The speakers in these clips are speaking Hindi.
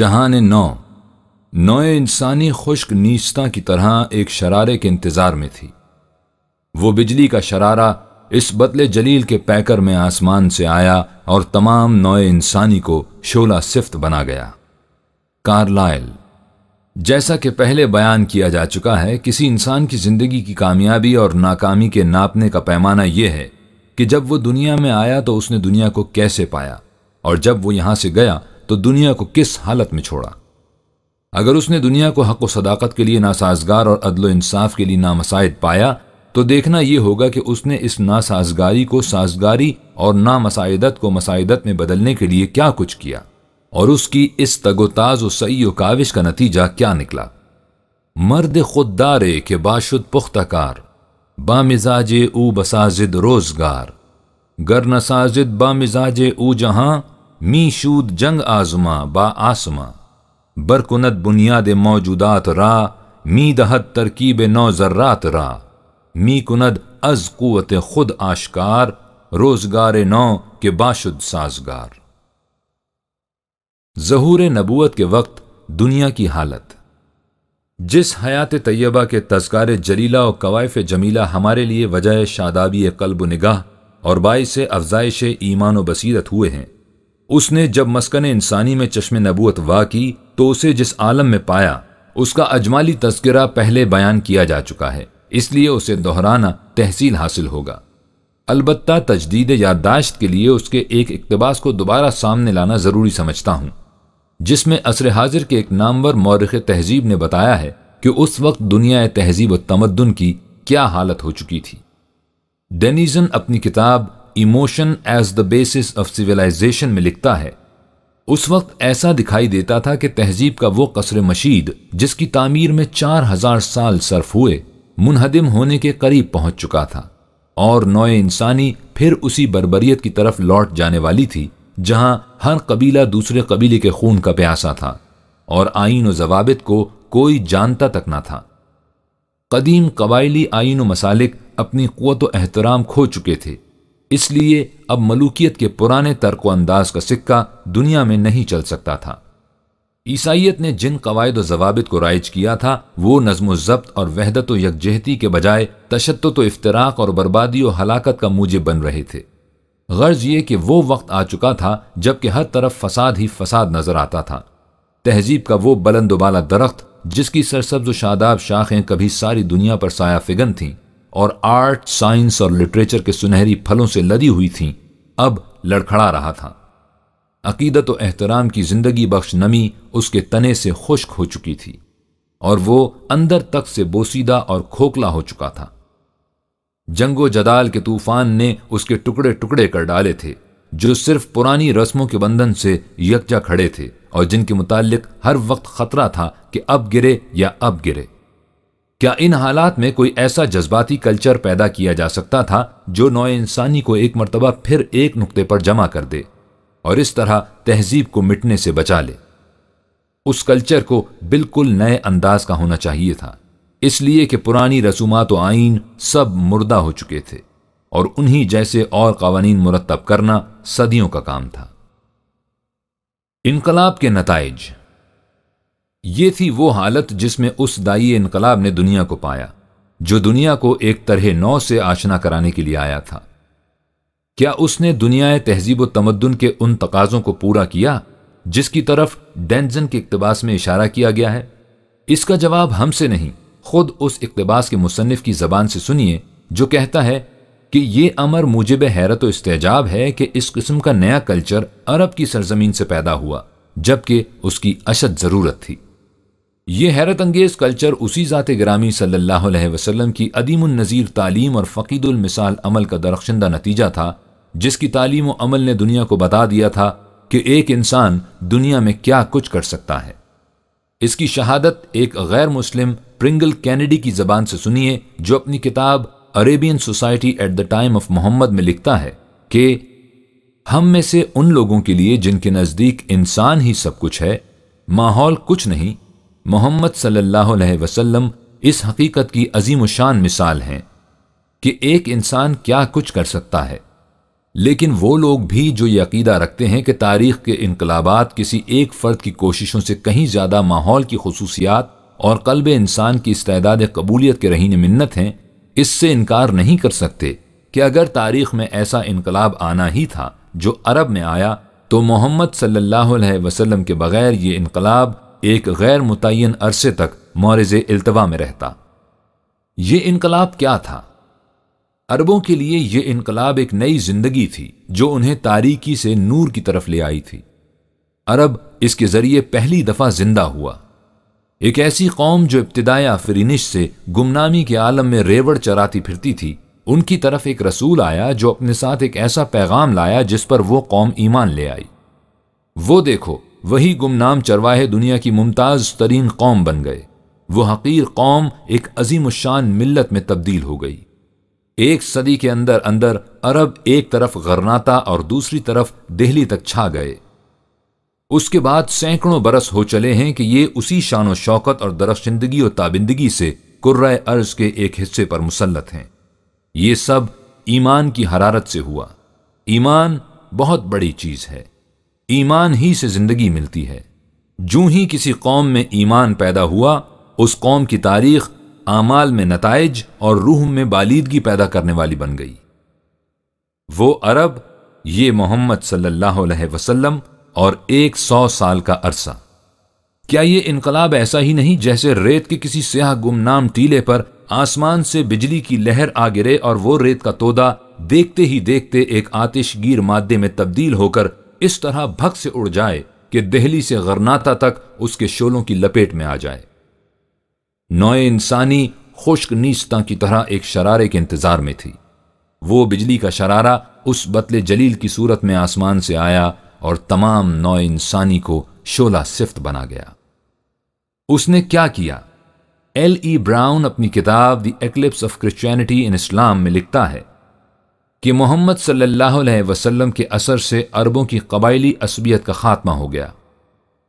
जहान नौ नौ इंसानी खुश्क नीचता की तरह एक शरारे के इंतज़ार में थी वो बिजली का शरारा इस बदले जलील के पैकर में आसमान से आया और तमाम नौ इंसानी को शोला सिफ्त बना गया कार्लाइल जैसा कि पहले बयान किया जा चुका है किसी इंसान की ज़िंदगी की कामयाबी और नाकामी के नापने का पैमाना यह है कि जब वो दुनिया में आया तो उसने दुनिया को कैसे पाया और जब वो यहां से गया तो दुनिया को किस हालत में छोड़ा अगर उसने दुनिया को हक व सदाकत के लिए नासाजगार और अदल इंसाफ के लिए नामसाइद पाया तो देखना यह होगा कि उसने इस नासाजगारी को साजगारी और नामसाइदत को मसाइदत में बदलने के लिए क्या कुछ किया और उसकी इस तगोताज व सई काविश का नतीजा क्या निकला मर्द खुददारे के बाशुद पुख्ताकार बामिजाज ऊ बसाजिद रोजगार गर नसाजिद बामिजाज ऊ जहां मी जंग आजमा बा आसमा बरकुनत बुनियाद मौजूदात रा मी दहत तरकीब नौ जर्रात रा मी कुनद अज कुत खुद आशकार रोजगार नौ के बाशुद साजगार जहूर नबूत के वक्त दुनिया की हालत जिस हयात तय्यबा के तस्कार जलीला और कवायफ जमीला हमारे लिए वजह शादाबी कल्ब निगाह और बायस अफजाइश ईमान बसीरत हुए हैं उसने जब मस्कन इंसानी में चश्म नबूत वा की तो उसे जिस आलम में पाया उसका अजमाली तस्करा पहले बयान किया जा चुका है इसलिए उसे दोहराना तहसील हासिल होगा अलबत् तजदीद याददाश्त के लिए उसके एक इकतबास को दोबारा सामने लाना ज़रूरी समझता हूँ जिसमें असर हाजिर के एक नामवर मौरख तहजीब ने बताया है कि उस वक्त दुनिया तहजीब तमदन की क्या हालत हो चुकी थी डेनिजन अपनी किताब emotion as the basis of civilisation में लिखता है उस वक्त ऐसा दिखाई देता था कि तहजीब का वो कसर मशीद जिसकी तामीर में चार हजार साल सर्फ हुए मुनहदिम होने के करीब पहुंच चुका था और नोए इंसानी फिर उसी बरबरीत की तरफ लौट जाने वाली थी जहां हर कबीला दूसरे कबीले के खून का प्यासा था और आइन व जवाबित को कोई जानता तक ना था कदीम कबायली आइन व मसालिक अपनी क़वत एहतराम खो चुके थे इसलिए अब मलूकियत के पुराने तर्क अंदाज का सिक्का दुनिया में नहीं चल सकता था ईसाइत ने जिन कवायद जवाबित को राइज किया था वो नज्म जब्त और वहदत व यकजहती के बजाय तशद तो इफ्तराक और बर्बादी और हलाकत का मुझे बन रहे थे गर्ज ये कि वो वक्त आ चुका था जबकि हर तरफ फसाद ही फसाद नजर आता था तहजीब का वो बुलंद दरख्त जिसकी सरसब्ज शादाब शाखें कभी सारी दुनिया पर साया फिगन थीं और आर्ट साइंस और लिटरेचर के सुनहरी फलों से लदी हुई थी अब लड़खड़ा रहा था अकीदत व एहतराम की जिंदगी बख्श नमी उसके तने से खुश्क हो चुकी थी और वो अंदर तक से बोसीदा और खोखला हो चुका था जंगो जदाल के तूफान ने उसके टुकड़े टुकड़े कर डाले थे जो सिर्फ पुरानी रस्मों के बंधन से यकजा खड़े थे और जिनके मुतालिक हर वक्त खतरा था कि अब गिरे या अब गिरे क्या इन हालात में कोई ऐसा जज्बाती कल्चर पैदा किया जा सकता था जो नौ इंसानी को एक मरतबा फिर एक नुक्ते पर जमा कर दे और इस तरह तहजीब को मिटने से बचा ले उस कल्चर को बिल्कुल नए अंदाज का होना चाहिए था इसलिए कि पुरानी रसूमात तो आइन सब मुर्दा हो चुके थे और उन्हीं जैसे और कवानीन मुरतब करना सदियों का काम था इनकलाब के नतज ये थी वो हालत जिसमें उस दाई इनकलाब ने दुनिया को पाया जो दुनिया को एक तरह नौ से आशना कराने के लिए आया था क्या उसने दुनिया तहजीब तमदन के उन तकाजों को पूरा किया जिसकी तरफ डेंजन के इकतबास में इशारा किया गया है इसका जवाब हमसे नहीं खुद उस इकतबास के मुसनफ़ की ज़बान से सुनिए जो कहता है कि यह अमर मुझे हैरत इस्तेजाब है कि इस किस्म का नया कल्चर अरब की सरजमीन से पैदा हुआ जबकि उसकी अशद ज़रूरत थी ये हैरत अंगेज़ कल्चर उसी ज़ात ग्रामी सल्ला वसम की नज़ीर तालीम और फ़कीदुलमिसाल अमल का दरख्शंदा नतीजा था जिसकी तालीम अमल ने दुनिया को बता दिया था कि एक इंसान दुनिया में क्या कुछ कर सकता है इसकी शहादत एक गैर मुस्लिम प्रिंगल कैनेडी की ज़बान से सुनिए जो अपनी किताब Arabian society at the time of Muhammad में लिखता है कि हम में से उन लोगों के लिए जिनके नज़दीक इंसान ही सब कुछ है माहौल कुछ नहीं मोहम्मद सल्लल्लाहु अलैहि वसल्लम इस हकीकत की अजीम शान मिसाल हैं कि एक इंसान क्या कुछ कर सकता है लेकिन वो लोग भी जो ये अकीदा रखते हैं कि तारीख के इनकलाबात किसी एक फ़र्द की कोशिशों से कहीं ज़्यादा माहौल की खसूसियात और कल्ब इंसान की इस्तेदाद कबूलियत के रहीन मन्नत हैं इससे इनकार नहीं कर सकते कि अगर तारीख में ऐसा इनकलाब आना ही था जो अरब में आया तो मोहम्मद सल्लल्लाहु अलैहि वसल्लम के बगैर ये इनकलाब एक गैर मुतन अरसे तक मौरज अल्तवा में रहता यह इनकलाब क्या था अरबों के लिए यह इनकलाब एक नई जिंदगी थी जो उन्हें तारीखी से नूर की तरफ ले आई थी अरब इसके जरिए पहली दफा जिंदा हुआ एक ऐसी कौम जो इब्तदाई आफरीनिश से गुमनामी के आलम में रेवड़ चराती फिरती थी उनकी तरफ एक रसूल आया जो अपने साथ एक ऐसा पैगाम लाया जिस पर वो कौम ईमान ले आई वो देखो वही गुमनाम चरवाहे दुनिया की मुमताज़ तरीन कौम बन गए वह हकीर कौम एक अजीम शान मिलत में तब्दील हो गई एक सदी के अंदर अंदर अरब एक तरफ गरनाता और दूसरी तरफ दिल्ली तक छा गए उसके बाद सैकड़ों बरस हो चले हैं कि ये उसी शान शौकत और दरशिंदगी और ताबिंदगी से कुर्र अर्ज के एक हिस्से पर मुसलत हैं ये सब ईमान की हरारत से हुआ ईमान बहुत बड़ी चीज़ है ईमान ही से ज़िंदगी मिलती है जू ही किसी कौम में ईमान पैदा हुआ उस कौम की तारीख आमाल में नतज और रूह में बालीदगी पैदा करने वाली बन गई वो अरब ये मोहम्मद सल्लल्लाहु अलैहि वसल्लम और एक सौ साल का अरसा क्या ये इनकलाब ऐसा ही नहीं जैसे रेत के किसी स्याह गुमनाम टीले पर आसमान से बिजली की लहर आ गिरे और वो रेत का तोदा देखते ही देखते एक आतिशगीर मादे में तब्दील होकर इस तरह भक्त से उड़ जाए कि दहली से गरनाता तक उसके शोलों की लपेट में आ जाए नौ इंसानी खुश्क नीस्ता की तरह एक शरारे के इंतजार में थी वो बिजली का शरारा उस बतले जलील की सूरत में आसमान से आया और तमाम नौ इंसानी को शोला सिफ्त बना गया उसने क्या किया एल ई ब्राउन अपनी किताब the eclipse of Christianity in Islam में लिखता है कि मोहम्मद सल्लल्लाहु अलैहि वसल्लम के असर से अरबों की कबायली असबियत का खात्मा हो गया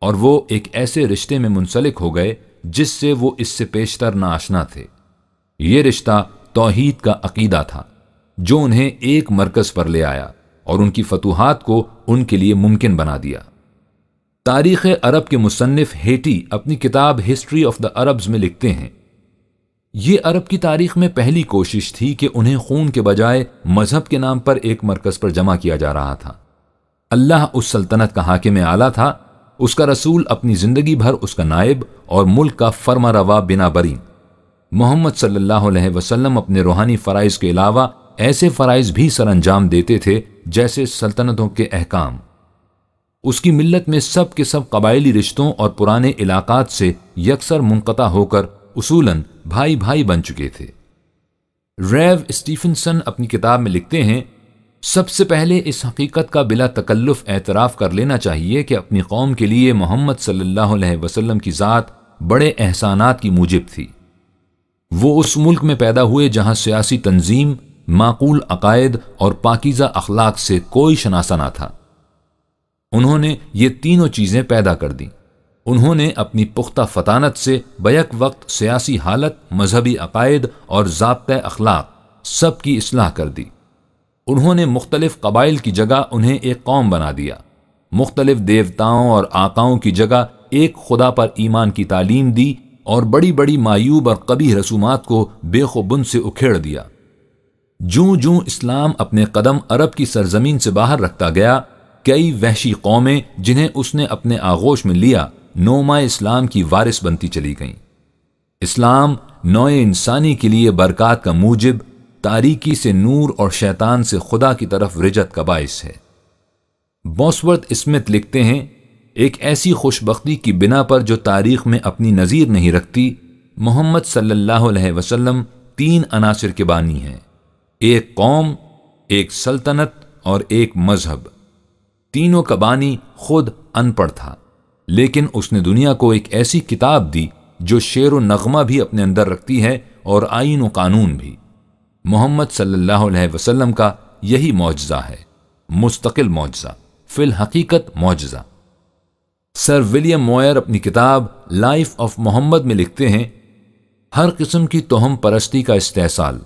और वो एक ऐसे रिश्ते में मुंसलिक हो गए जिससे वो इससे पेशतर नाशना थे ये रिश्ता तोहीद का अकीदा था जो उन्हें एक मरकज़ पर ले आया और उनकी फतूहत को उनके लिए मुमकिन बना दिया तारीख़ अरब के मुसनफ़ हेटी अपनी किताब हिस्ट्री ऑफ द अरब्स में लिखते हैं ये अरब की तारीख में पहली कोशिश थी कि उन्हें खून के बजाय मजहब के नाम पर एक मरकज पर जमा किया जा रहा था अल्लाह उस सल्तनत का हाकिम आला था उसका रसूल अपनी ज़िंदगी भर उसका नायब और मुल्क का फर्मा रवा बिना बरी मोहम्मद सल्लल्लाहु वसल्लम अपने रूहानी फ़राइज़ के अलावा ऐसे फ़राइज़ भी सर अंजाम देते थे जैसे सल्तनतों के अहकाम उसकी मिल्लत में सब के सब कबायली रिश्तों और पुराने इलाक़ात से यकसर मुनक़ा होकर उसूलन भाई भाई बन चुके थे रेव स्टीफनसन अपनी किताब में लिखते हैं सबसे पहले इस हकीकत का बिला तकल्लुफ एतराफ़ कर लेना चाहिए कि अपनी कौम के लिए मोहम्मद सल्लल्लाहु अलैहि वसल्लम की ज़ात बड़े एहसानात की मूजिब थी वो उस मुल्क में पैदा हुए जहाँ सियासी तंजीम माकूल अकायद और पाकिज़ा अखलाक से कोई शनासा ना था उन्होंने ये तीनों चीज़ें पैदा कर दीं उन्होंने अपनी पुख्ता फतानत से बैक वक्त सियासी हालत मजहबी अकायद और जबत अखलाक सब की असलाह कर दी उन्होंने मुख्तलिफ कबाइल की जगह उन्हें एक कौम बना दिया मुख्तलिफ देवताओं और आकाओं की जगह एक खुदा पर ईमान की तालीम दी और बड़ी बड़ी मायूब और कभी रसूमात को बेखोबुन से उखेड़ दिया जू जू इस्लाम अपने कदम अरब की सरजमीन से बाहर रखता गया कई वहशी कौमें जिन्हें उसने अपने आगोश में लिया नोमा इस्लाम की वारिस बनती चली गईं इस्लाम नोए इंसानी के लिए बरकत का मूजिब तारीकी से नूर और शैतान से खुदा की तरफ रिजत का बायस है बॉसवर्थ स्मिथ लिखते हैं एक ऐसी खुशबख्ती की बिना पर जो तारीख में अपनी नज़ीर नहीं रखती मोहम्मद सल्लल्लाहु अलैहि वसल्लम तीन अनासर के बानी हैं एक कौम एक सल्तनत और एक मज़हब तीनों का बानी खुद अनपढ़ था लेकिन उसने दुनिया को एक ऐसी किताब दी जो शेर व नगमा भी अपने अंदर रखती है और आइन व कानून भी मोहम्मद सल्लल्लाहु अलैहि वसल्लम का यही मुआजा है मुस्तकिल मुआजा फिल हकीकत मुआजा सर विलियम मोयर अपनी किताब लाइफ ऑफ मोहम्मद में लिखते हैं हर किस्म की तोहम परस्ती का इस्तेसाल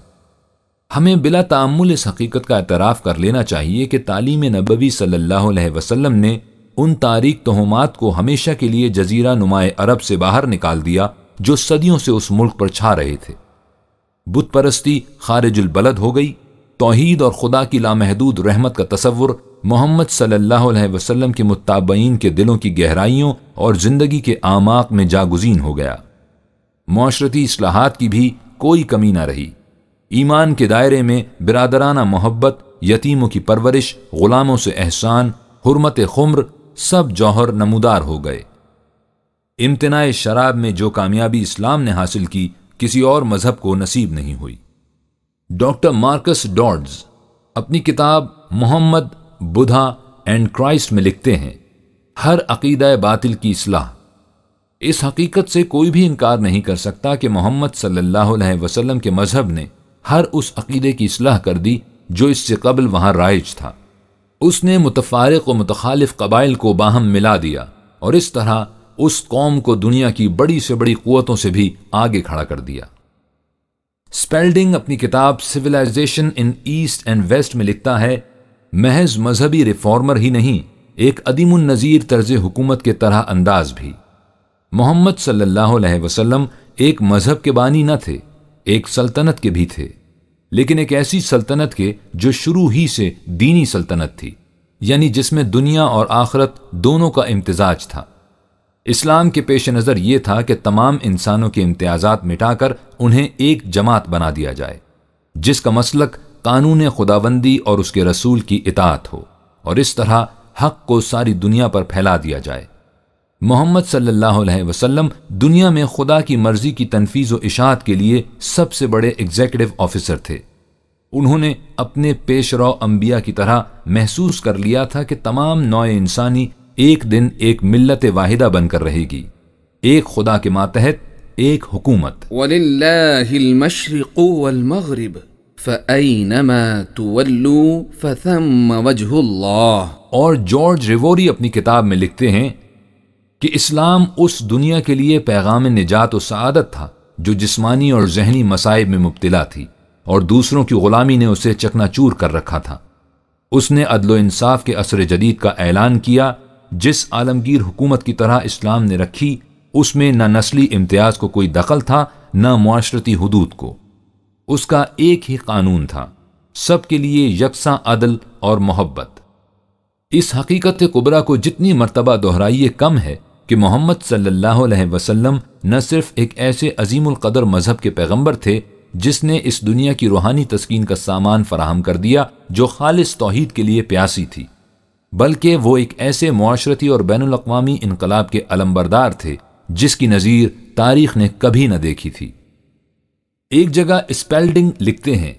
हमें बिला तामुल इस हकीकत का एतराफ़ कर लेना चाहिए कि तालीम नबवी सल्लल्लाहु अलैहि वसल्लम ने उन तारीख तोहमात को हमेशा के लिए जजीरा नुमाए अरब से बाहर निकाल दिया जो सदियों से उस मुल्क पर छा रहे थे बुत परस्ती खारिजुलबलद हो गई तोहहीद और खुदा की लामहदूद रहमत का तस्वुर मोहम्मद सल्लल्लाहु अलैहि वसल्लम के मुताबईन के दिलों की गहराइयों और ज़िंदगी के आमाक में जागुजीन हो गया माशरती असलाहत की भी कोई कमी ना रही ईमान के दायरे में बिरादराना मोहब्बत यतीमों की परवरिश ग़ुलामों से एहसान हरमत खुम्र सब जौहर नमूदार हो गए इम्तनाए शराब में जो कामयाबी इस्लाम ने हासिल की किसी और मजहब को नसीब नहीं हुई डॉक्टर मार्कस डॉड्स अपनी किताब मोहम्मद बुधा एंड क्राइस्ट में लिखते हैं हर अकीद बातिल की असलाह इस हकीकत से कोई भी इनकार नहीं कर सकता कि मोहम्मद सल्लल्लाहु अलैहि वसल्लम के मज़हब ने हर उस अकीदे की असलाह कर दी जो इससे कबल वहां राइज था उसने मुतफारक व मुतखालिफ कबाइल को बाहम मिला दिया और इस तरह उस कौम को दुनिया की बड़ी से बड़ी क़वतों से भी आगे खड़ा कर दिया स्पेल्डिंग अपनी किताब civilisation in east and west में लिखता है महज मजहबी रिफॉर्मर ही नहीं एक अदीम नज़ीर तर्ज हुकूमत के तरह अंदाज भी मोहम्मद सल्लल्लाहु अलैहि वसल्लम एक मज़हब के बानी न थे एक सल्तनत के भी थे लेकिन एक ऐसी सल्तनत के जो शुरू ही से दीनी सल्तनत थी यानी जिसमें दुनिया और आखरत दोनों का इम्तजाज था इस्लाम के पेश नज़र ये था कि तमाम इंसानों के इम्तियाजात मिटाकर उन्हें एक जमात बना दिया जाए जिसका मसलक कानून खुदाबंदी और उसके रसूल की इतात हो और इस तरह हक को सारी दुनिया पर फैला दिया जाए मोहम्मद सल्लल्लाहु अलैहि वसल्लम दुनिया में खुदा की मर्जी की तनफीज़ व इशात के लिए सबसे बड़े एग्जेक्टिव ऑफिसर थे उन्होंने अपने पेश रो अम्बिया की तरह महसूस कर लिया था कि तमाम नौ इंसानी एक दिन एक मिलत वाहिदा बनकर रहेगी एक खुदा के मातहत एक हुकूमत और जॉर्ज रिवोरी अपनी किताब में लिखते हैं कि इस्लाम उस दुनिया के लिए पैगाम निजात और सआदत था जो जिसमानी और जहनी मसाइब में मुबतला थी और दूसरों की गुलामी ने उसे चकनाचूर कर रखा था उसने अदल इंसाफ के असर जदीद का ऐलान किया जिस आलमगीर हुकूमत की तरह इस्लाम ने रखी उसमें न नस्ली इम्तियाज़ को कोई दखल था न माशरती हदूद को उसका एक ही कानून था सब के लिए यकसा अदल और मोहब्बत इस हकीकत कुबरा को जितनी मरतबा दोहराइए कम है कि मोहम्मद सल्लल्लाहु अलैहि वसल्लम न सिर्फ एक ऐसे अजीमकदर मज़हब के पैगंबर थे जिसने इस दुनिया की रूहानी तस्किन का सामान फराहम कर दिया जो खालिस तोहद के लिए प्यासी थी बल्कि वो एक ऐसे माशरती और बैन अवी इनकलाब के अलम्बरदार थे जिसकी नज़ीर तारीख ने कभी न देखी थी एक जगह स्पेल्डिंग लिखते हैं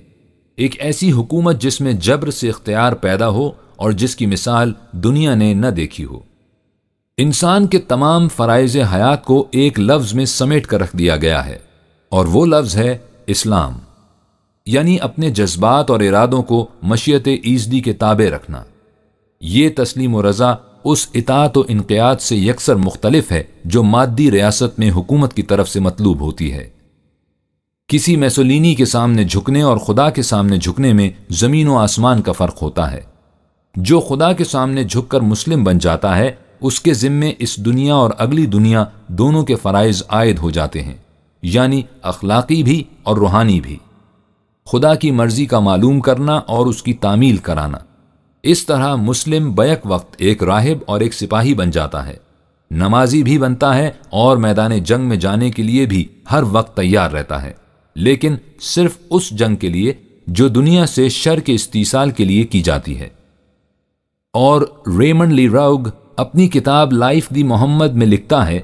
एक ऐसी हुकूमत जिसमें जबर से इख्तियार पैदा हो और जिसकी मिसाल दुनिया ने न देखी हो इंसान के तमाम फ़राइज हयात को एक लफ्ज़ में समेट कर रख दिया गया है और वो लफ्ज़ है इस्लाम यानी अपने जज्बात और इरादों को मशीत ईजदी के ताबे रखना ये तस्लीम व रज़ा उस इतात व इनकियात से यकसर मुख्तलफ है जो मादी रियासत में हुकूमत की तरफ से मतलूब होती है किसी मैसोलिनी के सामने झुकने और खुदा के सामने झुकने में ज़मीन व आसमान का फ़र्क होता है जो खुदा के सामने झुककर मुस्लिम बन जाता है उसके ज़िम्मे इस दुनिया और अगली दुनिया दोनों के फ़रज़ आयद हो जाते हैं यानी अखलाकी भी और रूहानी भी खुदा की मर्ज़ी का मालूम करना और उसकी तामील कराना इस तरह मुस्लिम बैक वक्त एक राहिब और एक सिपाही बन जाता है नमाजी भी बनता है और मैदान जंग में जाने के लिए भी हर वक्त तैयार रहता है लेकिन सिर्फ उस जंग के लिए जो दुनिया से शर के इस्तीसाल के लिए की जाती है और रेमंड ली राउग अपनी किताब लाइफ दी मोहम्मद में लिखता है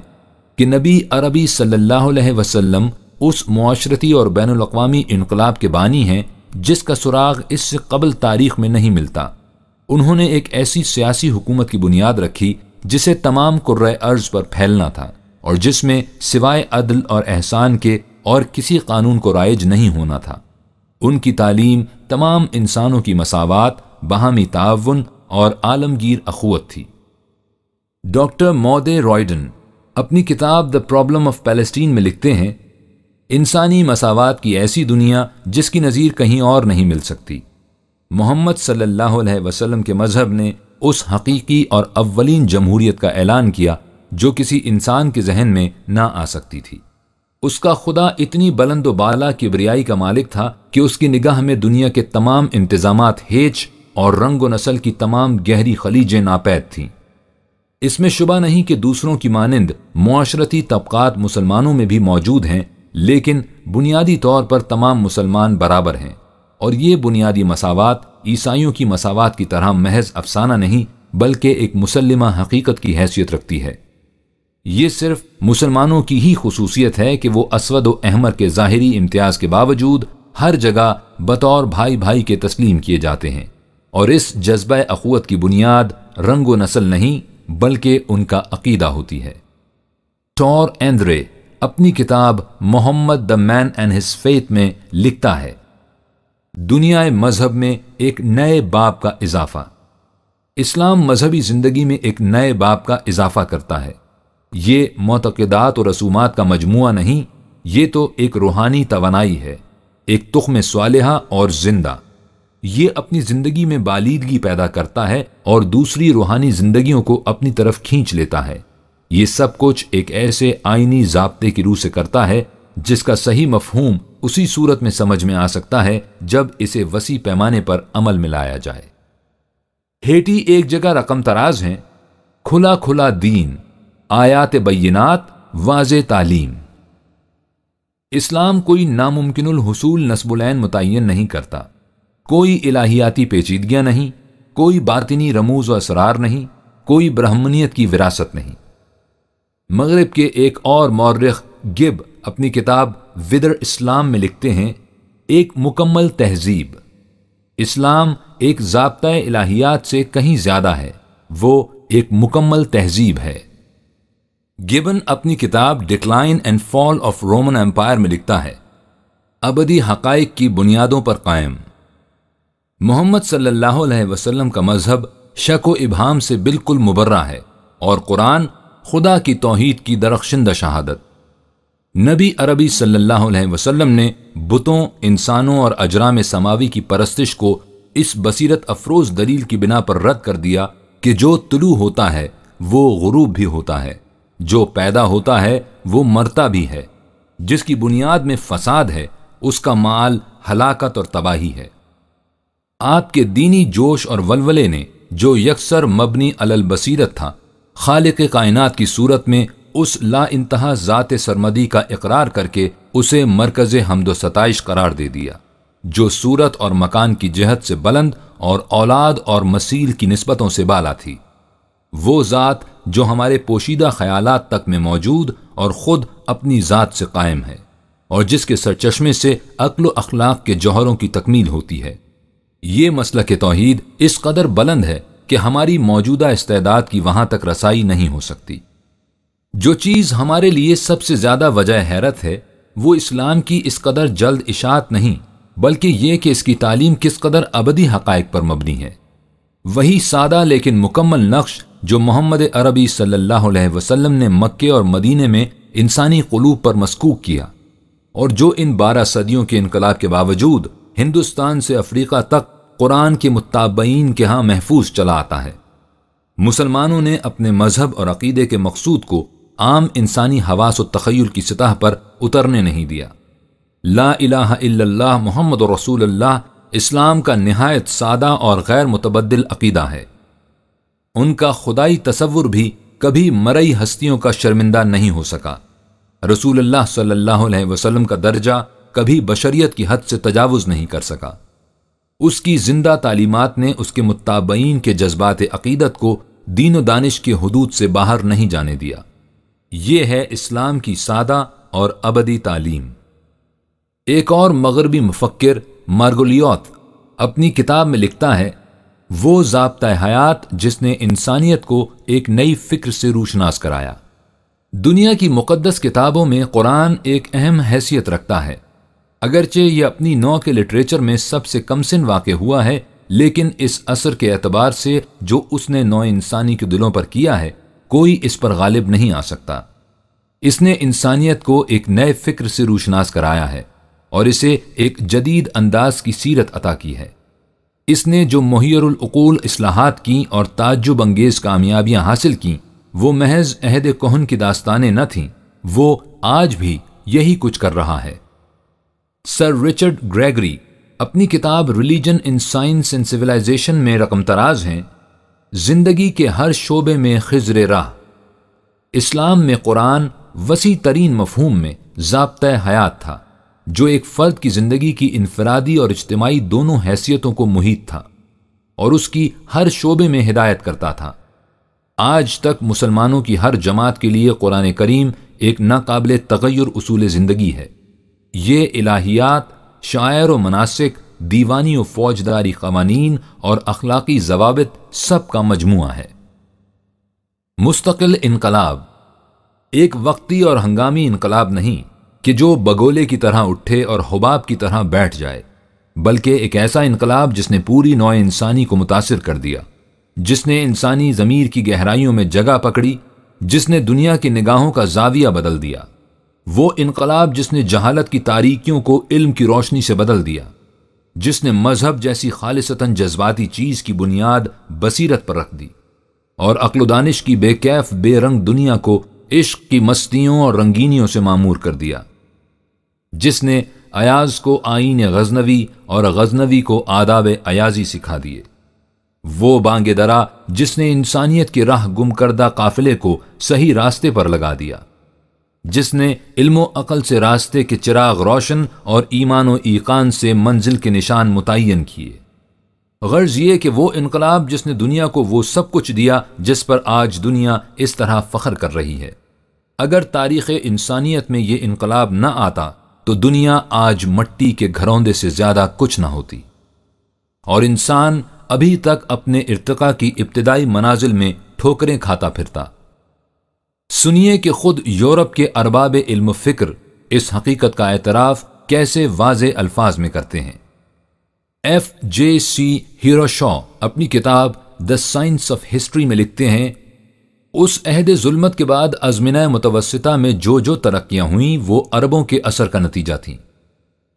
कि नबी अरबी सल्लल्लाहु अलैहि वसल्लम उस माशरती और बैन अवी इनकलाब के बानी हैं जिसका सुराग इससे कबल तारीख में नहीं मिलता उन्होंने एक ऐसी सियासी हुकूमत की बुनियाद रखी जिसे तमाम कुर्र अर्ज पर फैलना था और जिसमें सिवाय अदल और एहसान के और किसी कानून को राइज नहीं होना था उनकी तालीम तमाम इंसानों की मसावत बाहमी ताउन और आलमगीर अखुवत थी डॉक्टर मोदे रॉयडन अपनी किताब द प्रॉब्लम ऑफ पैलेस्टीन में लिखते हैं इंसानी मसावत की ऐसी दुनिया जिसकी नज़ीर कहीं और नहीं मिल सकती मोहम्मद सल्लल्लाहु अलैहि वसल्लम के मज़हब ने उस हकीकी और अवलिन जमहूरीत का ऐलान किया जो किसी इंसान के जहन में ना आ सकती थी उसका खुदा इतनी बुलंद बाला किबरियाई का मालिक था कि उसकी निगाह में दुनिया के तमाम इंतजाम हेच और रंग व नस्ल की तमाम गहरी खलीजें नापैद थीं इसमें शुबा नहीं कि दूसरों की मानंद माशरती तबकात मुसलमानों में भी मौजूद हैं लेकिन बुनियादी तौर पर तमाम मुसलमान बराबर हैं और ये बुनियादी मसावत ईसाइयों की मसावत की तरह महज अफसाना नहीं बल्कि एक मुसलमा हकीकत की हैसियत रखती है ये सिर्फ मुसलमानों की ही खसूसियत है कि वो असवद व अहमर के ज़ाहरी इम्तियाज़ के बावजूद हर जगह बतौर भाई भाई के तस्लीम किए जाते हैं और इस जज्ब अखुत की बुनियाद रंग व नस्ल नहीं बल्कि उनका अकीदा होती है टॉर एंद्रे अपनी किताब Muhammad the man and his faith में लिखता है दुनिया मजहब में एक नए बाप का इजाफा इस्लाम मजहबी ज़िंदगी में एक नए बाप का इजाफा करता है ये मतकदात और रसूमात का मजमु नहीं ये तो एक रूहानी तोानाई है एक तुख में सालहा और जिंदा ये अपनी जिंदगी में बालीदगी पैदा करता है और दूसरी रूहानी जिंदगियों को अपनी तरफ खींच लेता है ये सब कुछ एक ऐसे आईनी जबते की रूह से करता है जिसका सही मफहूम उसी सूरत में समझ में आ सकता है जब इसे वसी पैमाने पर अमल में लाया जाए हेटी एक जगह रकम तराज है खुला खुला दीन आयात बैनात वाज तालीम इस्लाम कोई नामुमकिन हसूल नस्बुलैन मुतन नहीं करता कोई इलाहियाती पेचीदगियां नहीं कोई बातिनी रमूज व असरार नहीं कोई ब्राह्मणियत की विरासत नहीं मगरब के एक और मौरख गिब अपनी किताब विदर इस्लाम में लिखते हैं एक मुकम्मल तहजीब इस्लाम एक जबता इलाहियात से कहीं ज़्यादा है वो एक मुकम्मल तहजीब है गिबन अपनी किताब decline and fall of Roman empire में लिखता है अबदी हक़ की बुनियादों पर कायम मोहम्मद सल्लल्लाहु अलैहि वसल्लम का मजहब शक व इबाम से बिल्कुल मुबर्रा है और कुरान खुदा की तोहद की दरख्शिंदा शहादत नबी अरबी सल्लल्लाहु अलैहि वसल्लम ने बुतों इंसानों और अजराम समावी की परस्तिश को इस बसीरत अफरोज दलील की बिना पर रद्द कर दिया कि जो तुलू होता है वो गुरूब भी होता है जो पैदा होता है वो मरता भी है जिसकी बुनियाद में फसाद है उसका माल हलाकत और तबाही है आपके दीनी जोश और वलवले ने जो यकसर मबनी अलल बसीरत था खालिक कायनात की सूरत में उस इंतहा ज़ात सरमदी का इकरार करके उसे मरकज़ हमदो सतश करार दे दिया जो सूरत और मकान की जहत से बुलंद और औलाद और मसील की नस्बतों से बाला थी वो ज़ात जो हमारे पोशीदा ख्याल तक में मौजूद और ख़ुद अपनी ज़ात से कायम है और जिसके सरचश्मे से अक्ल अखलाक के जौहरों की तकमील होती है ये मसल के तोहद इस कदर बुलंद है कि हमारी मौजूदा इस्तेदाद की वहां तक रसाई नहीं हो सकती जो चीज़ हमारे लिए सबसे ज़्यादा वजह हैरत है वो इस्लाम की इस कदर जल्द इशात नहीं बल्कि ये कि इसकी तालीम किस कदर अबदी हक़ पर मबनी है वही सादा लेकिन मुकम्मल नक्श जो मोहम्मद अरबी सल्लल्लाहु अलैहि वसल्लम ने मक्के और मदीने में इंसानी कलूब पर मसकूक किया और जो इन बारह सदियों के इनकलाब के बावजूद हिंदुस्तान से अफ्रीका तक कुरान के मुताबीन के यहाँ महफूज चला आता है मुसलमानों ने अपने मजहब और अकीदे के मकसूद को आम इंसानी हवास व तखयल की सतह पर उतरने नहीं दिया ला अला मोहम्मद रसूल अल्लाह इस्लाम का नहायत सादा और गैर मुतबदल अकीदा है उनका खुदाई तस्वुर भी कभी मरई हस्तियों का शर्मिंदा नहीं हो सका रसूल अल्लाह सल्लल्लाहु अलैहि वसल्लम का दर्जा कभी बशरीत की हद से तजावज़ नहीं कर सका उसकी जिंदा तालीमत ने उसके मुताबईन के जज्बात अकीदत को दीन दानिश के हदूद से बाहर नहीं जाने दिया ये है इस्लाम की सादा और अबदी तालीम एक और मगरबी मुफक्र मार्गोलियोत अपनी किताब में लिखता है वो जबता हयात जिसने इंसानियत को एक नई फिक्र से रूशनास कराया दुनिया की मुकदस किताबों में कुरान एक अहम हैसियत रखता है अगरचे ये अपनी नौ के लिटरेचर में सबसे कम सिन वाक़ हुआ है लेकिन इस असर के अतबार से जो उसने नौ इंसानी के दिलों पर किया है कोई इस पर गालिब नहीं आ सकता इसने इंसानियत को एक नए फिक्र से रूशनास कराया है और इसे एक जदीद अंदाज की सीरत अता की है इसने जो मुहैरकूल असलाहत की और ताजुब अंगेज कामयाबियां हासिल की वो महज अहद कोहन की दास्तानें न थीं वो आज भी यही कुछ कर रहा है सर रिचर्ड ग्रेगरी अपनी किताब religion in science and civilisation में रकम तराज हैं जिंदगी के हर शोबे में खजर राह इस्लाम में कुरान वसी तरीन मफहूम में जबत हयात था जो एक फ़र्द की ज़िंदगी की इनफरादी और इज्तमाही दोनों हैसियतों को मुहित था और उसकी हर शोबे में हिदायत करता था आज तक मुसलमानों की हर जमात के लिए कुरान करीम एक नाकबिल तगैर असूल ज़िंदगी है ये इलाहियात शायर व मनासिक दीवानी व फौजदारी कवानीन और अखलाकी जवाबित सब का मजमु है मुस्तकिल इनकलाब एक वक्ती और हंगामी इनकलाब नहीं कि जो बगोले की तरह उठे और हबाब की तरह बैठ जाए बल्कि एक ऐसा इनकलाब जिसने पूरी नौ इंसानी को मुतासर कर दिया जिसने इंसानी ज़मीर की गहराइयों में जगह पकड़ी जिसने दुनिया की निगाहों का जाविया बदल दिया वो इनकलाब जिसने जहालत की तारीकियों को इल्म की रोशनी से बदल दिया जिसने मजहब जैसी खालिसता जज्बाती चीज़ की बुनियाद बसीरत पर रख दी और अकलदानिश की बेकैफ बेरंग दुनिया को इश्क की मस्तियों और रंगीनियों से मामूर कर दिया जिसने अयाज को आइन गजनवी और गजनवी को आदाब अयाजी सिखा दिए वो बांगे दरा जिसने इंसानियत की राह गुम करदा काफिले को सही रास्ते पर लगा दिया जिसने इल्म अकल से रास्ते के चिराग रोशन और ईमान व ईकान से मंजिल के निशान मुतन किए गर्ज ये कि वो इनकलाब जिसने दुनिया को वो सब कुछ दिया जिस पर आज दुनिया इस तरह फ़ख्र कर रही है अगर तारीख़ इंसानियत में ये इनकलाब न आता तो दुनिया आज मट्टी के घरौंदे से ज़्यादा कुछ ना होती और इंसान अभी तक अपने इरतका की इब्तदाई मनाजिल में ठोकरें खाता फिरता सुनिए कि खुद यूरोप के अरबाब इल्म फिक्र इस हकीकत का एतराफ़ कैसे वाज अल्फाज में करते हैं एफ जे सी हीरोशॉ अपनी किताब द साइंस ऑफ हिस्ट्री में लिखते हैं उस अहद जुल्मत के बाद अजमिना मुतवस्ता में जो जो तरक्याँ हुई वो अरबों के असर का नतीजा थी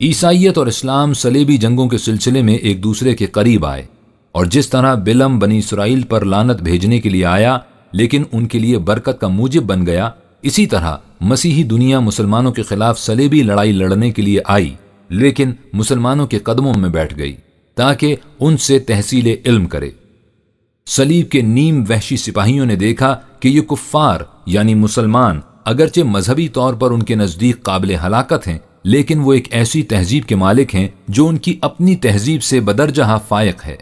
ईसाइत और इस्लाम सलेबी जंगों के सिलसिले में एक दूसरे के करीब आए और जिस तरह बिलम बनी इसराइल पर लानत भेजने के लिए आया लेकिन उनके लिए बरकत का मूजब बन गया इसी तरह मसीही दुनिया मुसलमानों के खिलाफ सलेबी लड़ाई लड़ने के लिए आई लेकिन मुसलमानों के कदमों में बैठ गई ताकि उनसे तहसील इल्म करे सलीब के नीम वहशी सिपाहियों ने देखा कि ये कुफ्फार यानी मुसलमान अगरचे मजहबी तौर पर उनके नज़दीक काबिल हलाकत हैं लेकिन वो एक ऐसी तहजीब के मालिक हैं जो उनकी अपनी तहजीब से बदरजहा फायक है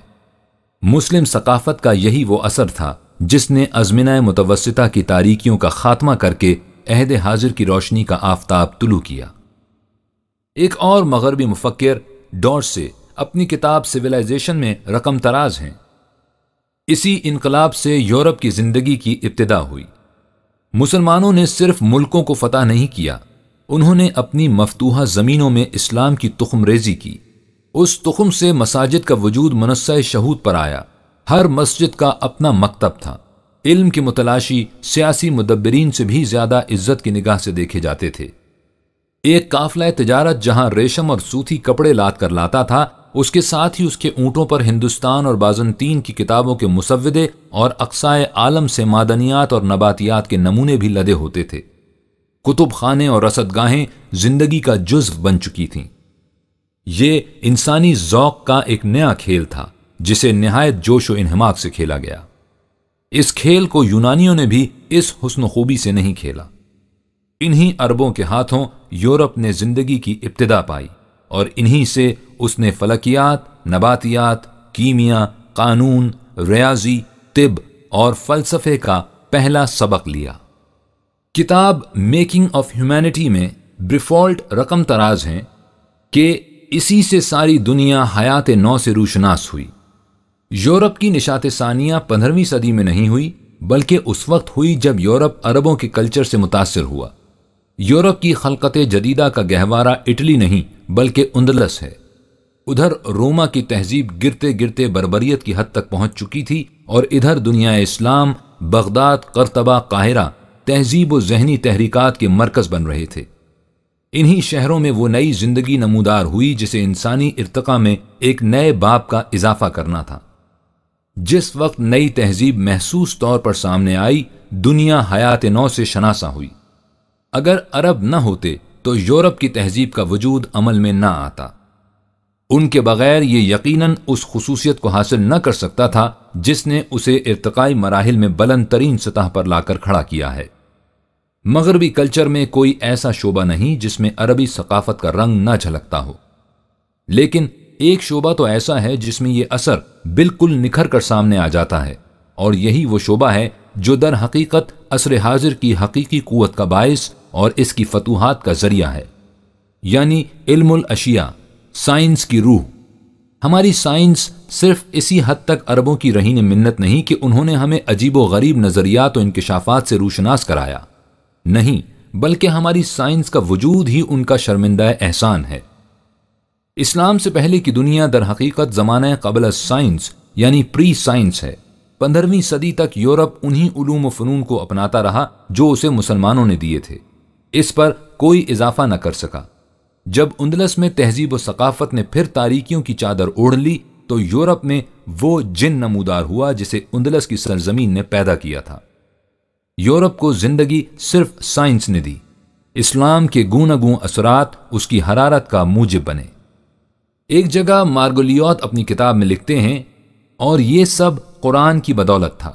मुस्लिम सकाफत का यही वो असर था जिसने अजमिना मुतवसता की तारीकियों का खात्मा करके अहद हाजिर की रोशनी का आफ्ताब तुलू किया एक और मगरबी मुफक्र डॉर से अपनी किताब सिविलाइजेशन में रकम तराज हैं इसी इनकलाब से यूरोप की जिंदगी की इब्तदा हुई मुसलमानों ने सिर्फ मुल्कों को फतह नहीं किया उन्होंने अपनी मफतूहा ज़मीनों में इस्लाम की तुखम रेजी की उस तुखम से मसाजिद का वजूद मनस्सा शहूद पर आया हर मस्जिद का अपना मकतब था इल्म की मुतलाशी सियासी मुदबरीन से भी ज़्यादा इज्जत की निगाह से देखे जाते थे एक काफला तजारत जहां रेशम और सूती कपड़े लाद कर लाता था उसके साथ ही उसके ऊँटों पर हिंदुस्तान और बाजनतीन की किताबों के मुसवदे और अक्साय आलम से मादनियात और नबातियात के नमूने भी लदे होते थे कुतुब खाने और रसदगाहें जिंदगी का जुज्व बन चुकी थीं ये इंसानी जौक का एक नया खेल था जिसे नहायत जोश व से खेला गया इस खेल को यूनानियों ने भी इस हुसन खूबी से नहीं खेला इन्हीं अरबों के हाथों यूरोप ने जिंदगी की इब्तदा पाई और इन्हीं से उसने फलकियात नबातियात कीमिया कानून रियाजी तिब और फलसफे का पहला सबक लिया किताब मेकिंग ऑफ ह्यूमैनिटी में ब्रिफॉल्ट रकम तराज हैं कि इसी से सारी दुनिया हयात नौ से रूशनास हुई यूरोप की निशात सानिया पंद्रहवीं सदी में नहीं हुई बल्कि उस वक्त हुई जब यूरोप अरबों के कल्चर से मुतासर हुआ यूरोप की खलकत जदीदा का गहवारा इटली नहीं बल्कि उंदलस है उधर रोमा की तहजीब गिरते गिरते बरबरीत की हद तक पहुंच चुकी थी और इधर दुनिया इस्लाम बगदाद करतबा काहिरा तहजीब व जहनी तहरीकत के मरकज बन रहे थे इन्हीं शहरों में वो नई जिंदगी नमूदार हुई जिसे इंसानी इरतका में एक नए बाप का इजाफा करना था जिस वक्त नई तहजीब महसूस तौर पर सामने आई दुनिया हयात नौ से शनासा हुई अगर अरब न होते तो यूरोप की तहजीब का वजूद अमल में न आता उनके बगैर ये यकीनन उस खसूसियत को हासिल न कर सकता था जिसने उसे इरतकाई मराहल में बलंद तरीन सतह पर लाकर खड़ा किया है मगरबी कल्चर में कोई ऐसा शोबा नहीं जिसमें अरबी सकाफत का रंग ना झलकता हो लेकिन एक शोबा तो ऐसा है जिसमें यह असर बिल्कुल निखर कर सामने आ जाता है और यही वो शोबा है जो दर हकीकत असर हाजिर की हकीकी क़ुत का बायस और इसकी फतूहत का जरिया है यानी इल्मुल अशिया साइंस की रूह हमारी साइंस सिर्फ इसी हद तक अरबों की रहीन मिन्नत नहीं कि उन्होंने हमें अजीब व गरीब नज़रियात और इनकशाफात से रूशनास कराया नहीं बल्कि हमारी साइंस का वजूद ही उनका शर्मिंदा एहसान है इस्लाम से पहले की दुनिया दर हकीकत ज़माना कबल साइंस यानी प्री साइंस है पंद्रहवीं सदी तक यूरोप उन्हीं उलूम फ़नून को अपनाता रहा जो उसे मुसलमानों ने दिए थे इस पर कोई इजाफा न कर सका जब उन्दलस में तहजीब व सकाफत ने फिर तारीखियों की चादर ओढ़ ली तो यूरोप में वो जिन नमूदार हुआ जिसे उन्दलस की सरजमीन ने पैदा किया था यूरोप को जिंदगी सिर्फ साइंस ने दी इस्लाम के गूनागूं असरात उसकी हरारत का मूजिब बने एक जगह मार्गोलियोत अपनी किताब में लिखते हैं और ये सब कुरान की बदौलत था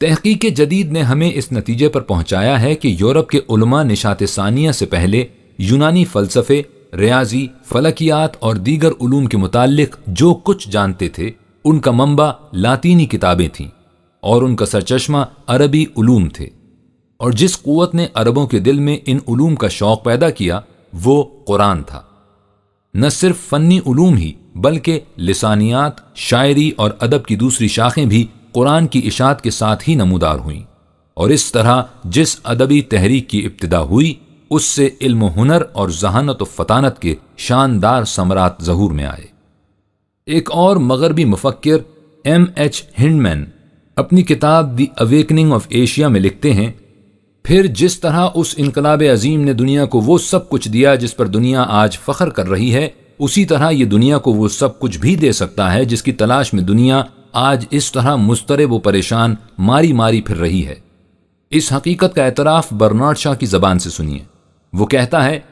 तहकीक जदीद ने हमें इस नतीजे पर पहुंचाया है कि यूरोप के उलमा निशात सानिया से पहले यूनानी फ़लसफ़े रियाजी फलकियात और दीगर ूम के मुतालिक जो कुछ जानते थे उनका मंबा लातीनी किताबें थीं और उनका सरचश्मा अरबी ूम थे और जिस क़वत ने अरबों के दिल में इन उलूम का शौक़ पैदा किया वो कुरान था न सिर्फ फ़नी ूम ही बल्कि लसानियात शायरी और अदब की दूसरी शाखें भी कुरान की इशात के साथ ही नमूदार हुईं और इस तरह जिस अदबी तहरीक की इब्तदा हुई उससे इल्म हुनर और जहानत फतानत के शानदार समरात जहूर में आए एक और मगरबी मुफक्र एम एच हिंडमैन अपनी किताब दी अवेकनिंग ऑफ एशिया में लिखते हैं फिर जिस तरह उस इनकलाब अजीम ने दुनिया को वो सब कुछ दिया जिस पर दुनिया आज फख्र कर रही है उसी तरह ये दुनिया को वो सब कुछ भी दे सकता है जिसकी तलाश में दुनिया आज इस तरह मुस्तरब व परेशान मारी मारी फिर रही है इस हकीकत का एतराफ़ बर्नाड शाह की ज़बान से सुनिए वो कहता है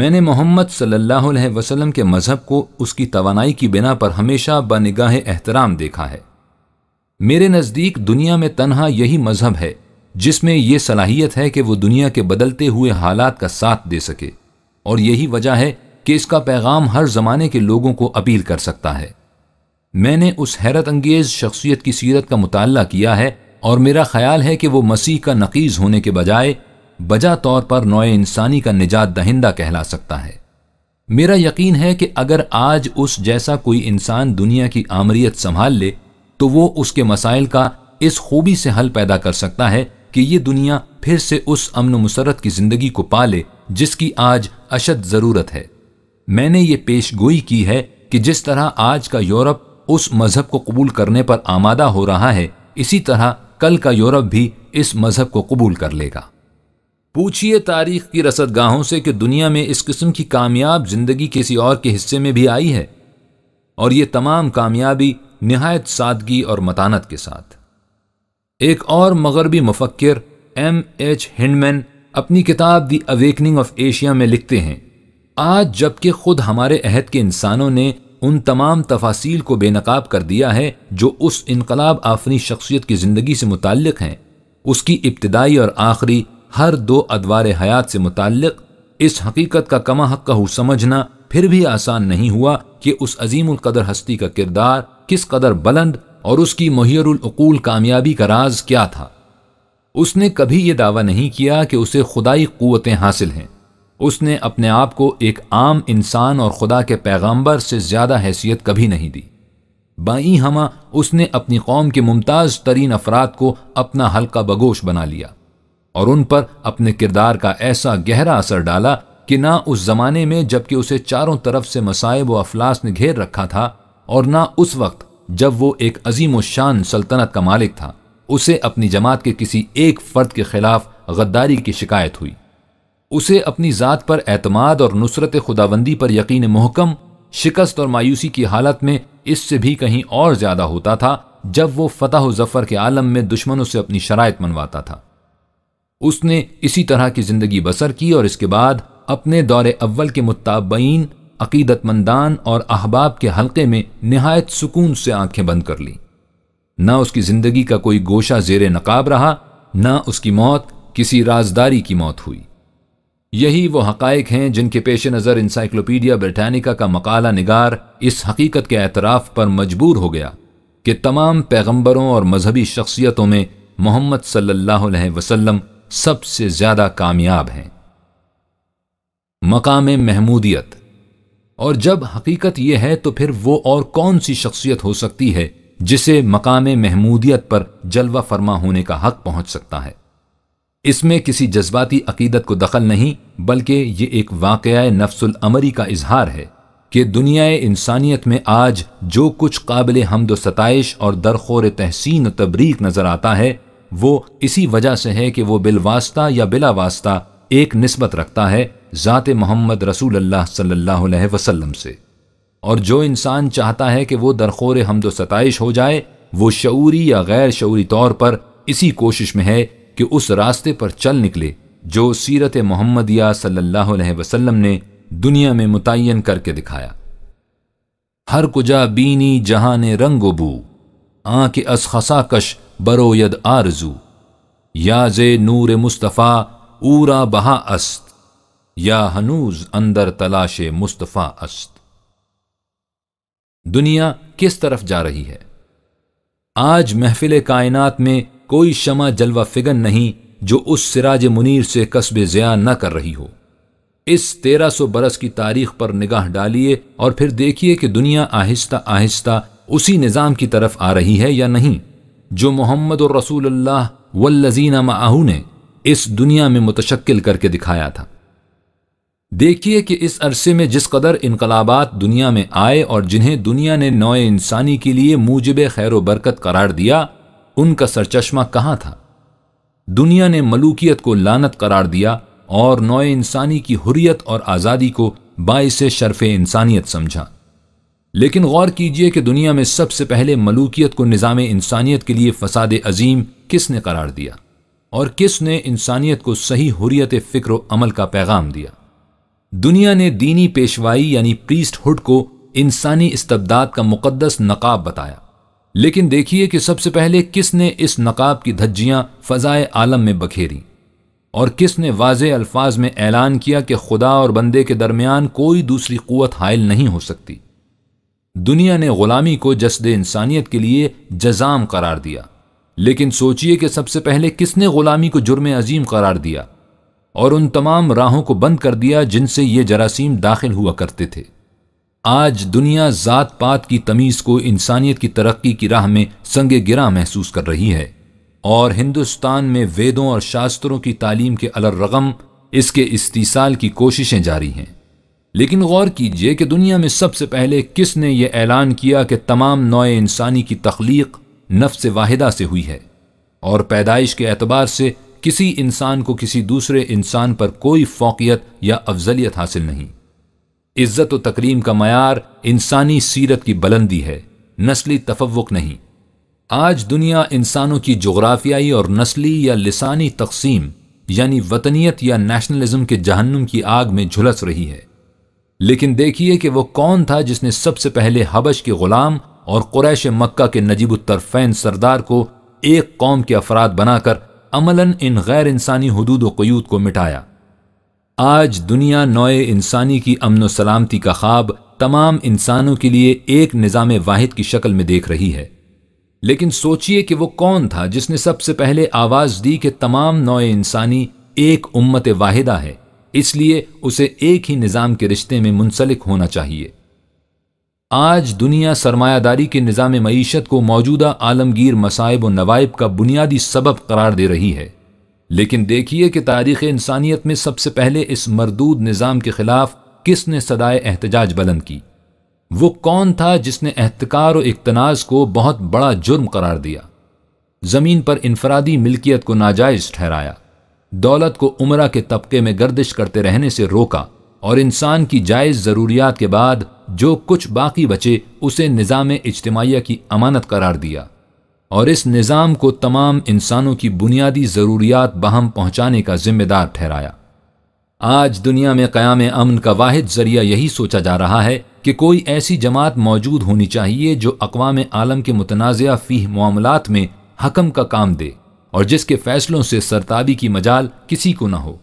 मैंने मोहम्मद सल्लल्लाहु अलैहि के मज़हब को उसकी तोानाई की बिना पर हमेशा बनगाह एहतराम देखा है मेरे नज़दीक दुनिया में तनहा यही मज़हब है जिसमें यह सलाहियत है कि वो दुनिया के बदलते हुए हालात का साथ दे सके और यही वजह है कि इसका पैगाम हर जमाने के लोगों को अपील कर सकता है मैंने उस हैरत अंगेज शख्सियत की सीरत का मुताल किया है और मेरा ख्याल है कि वह मसीह का नकीज होने के बजाय बजा तौर पर नोए इंसानी का निजात दहिंदा कहला सकता है मेरा यकीन है कि अगर आज उस जैसा कोई इंसान दुनिया की आमरीत संभाल ले तो वो उसके मसाइल का इस खूबी से हल पैदा कर सकता है कि ये दुनिया फिर से उस अमन मुसरत की जिंदगी को पाले जिसकी आज अशद ज़रूरत है मैंने ये पेश गोई की है कि जिस तरह आज का यूरोप उस मज़हब को कबूल करने पर आमादा हो रहा है इसी तरह कल का यूरोप भी इस मज़हब को कबूल कर लेगा पूछिए तारीख की रसदगाहों से कि दुनिया में इस किस्म की कामयाब जिंदगी किसी और के हिस्से में भी आई है और ये तमाम कामयाबी नहायत सादगी और मतानत के साथ एक और मगरबी मुफक्र एम एच हिंडमैन अपनी किताब दी अवेकनिंग ऑफ एशिया में लिखते हैं आज जबकि खुद हमारे अहद के इंसानों ने उन तमाम तफासिल को बेनकाब कर दिया है जो उस इनकलाब आफरी शख्सियत की ज़िंदगी से मुतल हैं उसकी इब्तदाई और आखिरी हर दो अदवार हयात से मुतल इस हकीकत का कमा हक का समझना फिर भी आसान नहीं हुआ कि उस अजीम कदर हस्ती का किरदार किस कदर बुलंद और उसकी मोहरुलकूल कामयाबी का राज क्या था उसने कभी यह दावा नहीं किया कि उसे खुदाई क़वतें हासिल हैं उसने अपने आप को एक आम इंसान और खुदा के पैगाम्बर से ज़्यादा हैसियत कभी नहीं दी बाई हमा उसने अपनी कौम के मुमताज़ तरीन अफराद को अपना हल्का बगोश बना लिया और उन पर अपने किरदार का ऐसा गहरा असर डाला कि ना उस ज़माने में जबकि उसे चारों तरफ से मसायब व अफलास ने घेर रखा था और ना उस वक्त जब वो एक अजीम शान सल्तनत का मालिक था उसे अपनी जमात के किसी एक फर्द के खिलाफ गद्दारी की शिकायत हुई उसे अपनी ज़ात पर एतमाद और नुसरत खुदाबंदी पर यकीन महकम शिकस्त और मायूसी की हालत में इससे भी कहीं और ज़्यादा होता था जब वो फतह जफ़र के आलम में दुश्मनों से अपनी शरात मनवाता था उसने इसी तरह की ज़िंदगी बसर की और इसके बाद अपने दौरे अव्वल के मुताबीन अकीदतमंदान और अहबाब के हलके में नहायत सुकून से आंखें बंद कर ली ना उसकी ज़िंदगी का कोई गोशा जेर नकाब रहा ना उसकी मौत किसी राजदारी की मौत हुई यही वो हकायक हैं जिनके पेश नज़र इंसाइक्लोपीडिया ब्रिटानिका का मकाला निगार इस हकीकत के एतराफ़ पर मजबूर हो गया कि तमाम पैगंबरों और मजहबी शख्सियतों में मोहम्मद सल्लल्लाहु अलैहि वसल्लम सबसे ज़्यादा कामयाब हैं मकाम महमूदियत और जब हकीकत यह है तो फिर वो और कौन सी शख्सियत हो सकती है जिसे मकाम महमूदियत पर जलवा फरमा होने का हक पहुंच सकता है इसमें किसी जज्बाती अकीदत को दखल नहीं बल्कि ये एक वाकया नफसल अमरी का इजहार है कि दुनिया इंसानियत में आज जो कुछ काबिल हमद सतश और दरखोर तहसीन तबरीक नज़र आता है वो इसी वजह से है कि वो बिलवास्ता या बिलावास्ता एक नस्बत रखता है ज़ात मोहम्मद रसूल अल्लाह सल्लल्लाहु अलैहि वसल्लम से और जो इंसान चाहता है कि वो दरखोर हमदो सताइश हो जाए वो शूरी या गैर शूरी तौर पर इसी कोशिश में है कि उस रास्ते पर चल निकले जो सीरत मोहम्मद या अलैहि वसल्लम ने दुनिया में मुतन करके दिखाया हर कुजा बीनी जहां ने रंग बू आँख अस खसाकश बरोयद आरजू या याज नूर मुस्तफ़ा ऊरा बहा अस्त या हनूज अंदर तलाश मुस्तफ़ा अस्त दुनिया किस तरफ जा रही है आज महफिल कायनात में कोई शमा जलवा फिगन नहीं जो उस सिराज मुनीर से कस्ब जया न कर रही हो इस तेरह सौ बरस की तारीख पर निगाह डालिए और फिर देखिए कि दुनिया आहिस्ता आहिस्ता उसी निज़ाम की तरफ आ रही है या नहीं जो मोहम्मद और रसूल वल्लजीना माहू ने इस दुनिया में मुतशक्ल करके दिखाया था देखिए कि इस अरसे में जिस कदर इनकलाबात दुनिया में आए और जिन्हें दुनिया ने नौ इंसानी के लिए मूजब खैर बरकत करार दिया उनका सरचश्मा कहाँ था दुनिया ने मलूकियत को लानत करार दिया और नौ इंसानी की हुरियत और आज़ादी को बायस शरफ इंसानियत समझा लेकिन गौर कीजिए कि दुनिया में सबसे पहले मलूकियत को निज़ाम इंसानियत के लिए फसाद अजीम किसने करार दिया और किसने इंसानियत को सही हुरियत फ़िक्र अमल का पैगाम दिया दुनिया ने दीनी पेशवाई यानी प्रीस्टहुड को इंसानी इस्तबदाद का मुकदस नकाब बताया लेकिन देखिए कि सबसे पहले किसने इस नकाब की धज्जियां फ़जाए आलम में बखेरी और किसने वाज अल्फाज में ऐलान किया कि खुदा और बंदे के दरमियान कोई दूसरी क़वत हायल नहीं हो सकती दुनिया ने ग़ुलामी को जसद इंसानियत के लिए जजाम करार दिया लेकिन सोचिए कि सबसे पहले किसने ग़ुलामी को जुर्म अजीम करार दिया और उन तमाम राहों को बंद कर दिया जिनसे ये जरासीम दाखिल हुआ करते थे आज दुनिया ज़ात पात की तमीज़ को इंसानियत की तरक्की की राह में संग गिरा महसूस कर रही है और हिंदुस्तान में वेदों और शास्त्रों की तालीम के अलर रगम इसके इस्तीसाल की कोशिशें जारी हैं लेकिन गौर कीजिए कि दुनिया में सबसे पहले किसने ये ऐलान किया कि तमाम नौए इंसानी की तख्लीक नफ्स वाहिदा से हुई है और पैदाइश के एतबार से किसी इंसान को किसी दूसरे इंसान पर कोई फोकियत या अफजलियत हासिल नहीं इज्जत व तकरीम का मैार इंसानी सीरत की बुलंदी है नस्ली तफवक नहीं आज दुनिया इंसानों की जोग्राफियाई और नस्ली या लसानी तकसीम यानी वतनीत या नेशनलिज्म के जहन्नुम की आग में झुलस रही है लेकिन देखिए कि वह कौन था जिसने सबसे पहले हबश के गुलाम और कुरैश मक्का के नजीबुतरफैन सरदार को एक कौम के अफराद बनाकर अमलन इन गैर इंसानी हदूद वयूद को मिटाया आज दुनिया नोए इंसानी की अमन सलामती का ख्वाब तमाम इंसानों के लिए एक निज़ाम वाहिद की शक्ल में देख रही है लेकिन सोचिए कि वो कौन था जिसने सबसे पहले आवाज़ दी कि तमाम नोए इंसानी एक उम्मत वाहिदा है इसलिए उसे एक ही निज़ाम के रिश्ते में मुंसलिक होना चाहिए आज दुनिया सरमायादारी के निज़ाम मीशत को मौजूदा आलमगीर मसायब और नवाइब का बुनियादी सबब करार दे रही है लेकिन देखिए कि तारीख़ इंसानियत में सबसे पहले इस मरदूद निज़ाम के ख़िलाफ़ किसने सदाए एहतजाज बुलंद की वो कौन था जिसने एहतकार और इकतनाज़ को बहुत बड़ा जुर्म करार दिया ज़मीन पर इनफरादी मिल्कियत को नाजायज़ ठहराया दौलत को उम्र के तबके में गर्दिश करते रहने से रोका और इंसान की जायज़ ज़रूरियात के बाद जो कुछ बाकी बचे उसे निज़ाम इजतमाही़ की अमानत करार दिया और इस निज़ाम को तमाम इंसानों की बुनियादी ज़रूरियात बहम पहुँचाने का जिम्मेदार ठहराया आज दुनिया में क्याम अमन का वाद ज़रिया यही सोचा जा रहा है कि कोई ऐसी जमात मौजूद होनी चाहिए जो अकवाम आलम के मुतनाज़ फ़ी मामलत में हकम का काम दे और जिसके फ़ैसलों से सरताबी की मजाल किसी को न हो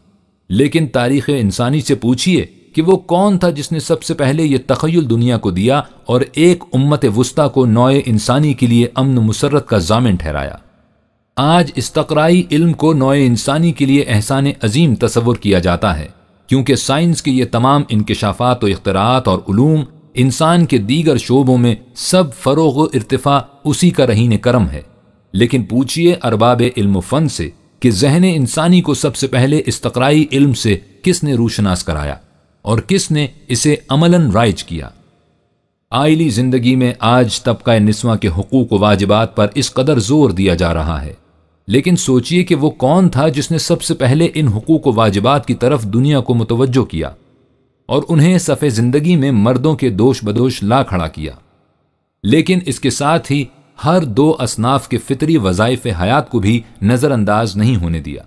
लेकिन तारीख़ इंसानी से पूछिए कि वो कौन था जिसने सबसे पहले यह तखयल दुनिया को दिया और एक उम्मत वस्ता को नोए इंसानी के लिए अमन मुसरत का जामिन ठहराया आज इस तकराई इल्म को नोए इंसानी के लिए एहसान अजीम तस्वुर किया जाता है क्योंकि साइंस के ये तमाम इनकशाफात और अख्तरात और ूम इंसान के दीगर शोबों में सब फ़रोग इरतफ़ा उसी का रहीन करम है लेकिन पूछिए अरबाब इल्म फ़न से कि जहन इंसानी को सबसे पहले इस तकराई इल्म से किसने रूशनास कराया और किसने इसे अमलन राइज किया आयली ज़िंदगी में आज तबका निस्वा के हकूक़ वाजिबात पर इस कदर ज़ोर दिया जा रहा है लेकिन सोचिए कि वो कौन था जिसने सबसे पहले इन हकूक़ वाजिबात की तरफ दुनिया को मुतवजो किया और उन्हें सफे ज़िंदगी में मर्दों के दोष बदोश ला खड़ा किया लेकिन इसके साथ ही हर दो असनाफ के फितरी वज़ाइफ़ हयात को भी नज़रअंदाज नहीं होने दिया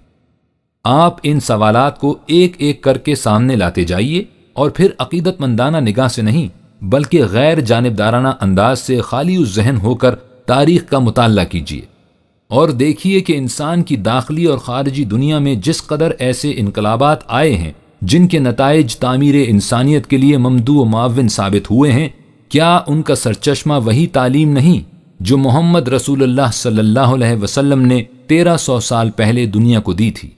आप इन सवालात को एक एक करके सामने लाते जाइए और फिर अकीदतमंदाना निगाह से नहीं बल्कि गैर जानबदाराना अंदाज से खाली जहन होकर तारीख का मुताल कीजिए और देखिए कि इंसान की दाखिली और ख़ारजी दुनिया में जिस कदर ऐसे इनकलाबात आए हैं जिनके नतज तामीर इंसानियत के लिए ममदू माविन साबित हुए हैं क्या उनका सरचश्मा वही तालीम नहीं जो मोहम्मद रसूल सल्ला वसलम ने तेरह सौ साल पहले दुनिया को दी थी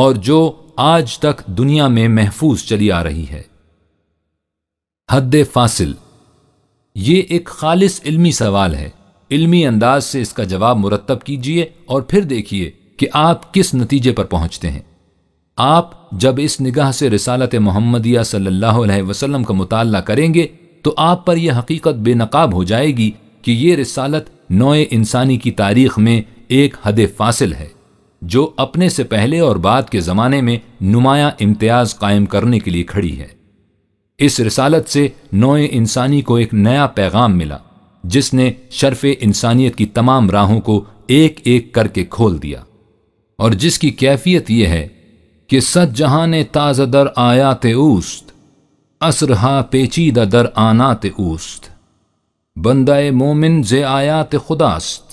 और जो आज तक दुनिया में महफूज चली आ रही है हद फासिल ये एक खालिस इल्मी सवाल है इल्मी अंदाज से इसका जवाब मुरतब कीजिए और फिर देखिए कि आप किस नतीजे पर पहुंचते हैं आप जब इस निगाह से रिसालत मोहम्मदिया सल्लल्लाहु अलैहि वसल्लम का मुताल करेंगे तो आप पर यह हकीकत बेनकाब हो जाएगी कि यह रिसालत नौ इंसानी की तारीख में एक हद फासिल है जो अपने से पहले और बाद के ज़माने में नुमाया इम्तियाज़ कायम करने के लिए खड़ी है इस रसालत से नोए इंसानी को एक नया पैगाम मिला जिसने शर्फ इंसानियत की तमाम राहों को एक एक करके खोल दिया और जिसकी कैफियत यह है कि सच जहां ने ताज़ दर आयात ऊस्त असरहा पेचीदा दर ते ऊस्त बंदा मोमिन जे आयात खुदास्त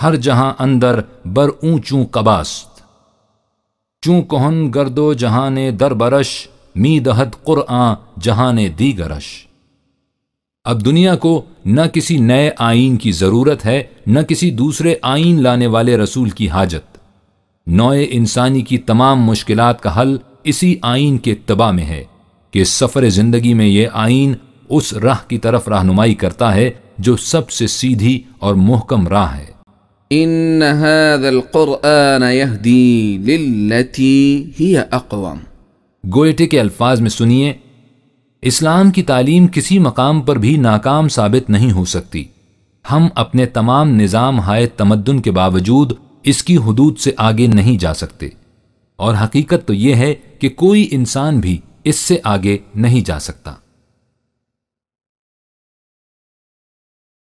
हर जहां अंदर बर ऊंचू कबास्त चूं कोहन गर्दो जहां ने दर बरश मी दहद कुर आ ने दी गरश अब दुनिया को न किसी नए आइन की ज़रूरत है न किसी दूसरे आइन लाने वाले रसूल की हाजत नोए इंसानी की तमाम मुश्किल का हल इसी आइन के तबाह में है कि सफ़र ज़िंदगी में यह आइन उस राह की तरफ रहनुमाई करता है जो सबसे सीधी और मुहकम राह है إن هذا القرآن गोयटे के अल्फाज में सुनिए इस्लाम की तालीम किसी मकाम पर भी नाकाम साबित नहीं हो सकती हम अपने तमाम निज़ाम हाय तमद्दन के बावजूद इसकी हदूद से आगे नहीं जा सकते और हकीकत तो यह है कि कोई इंसान भी इससे आगे नहीं जा सकता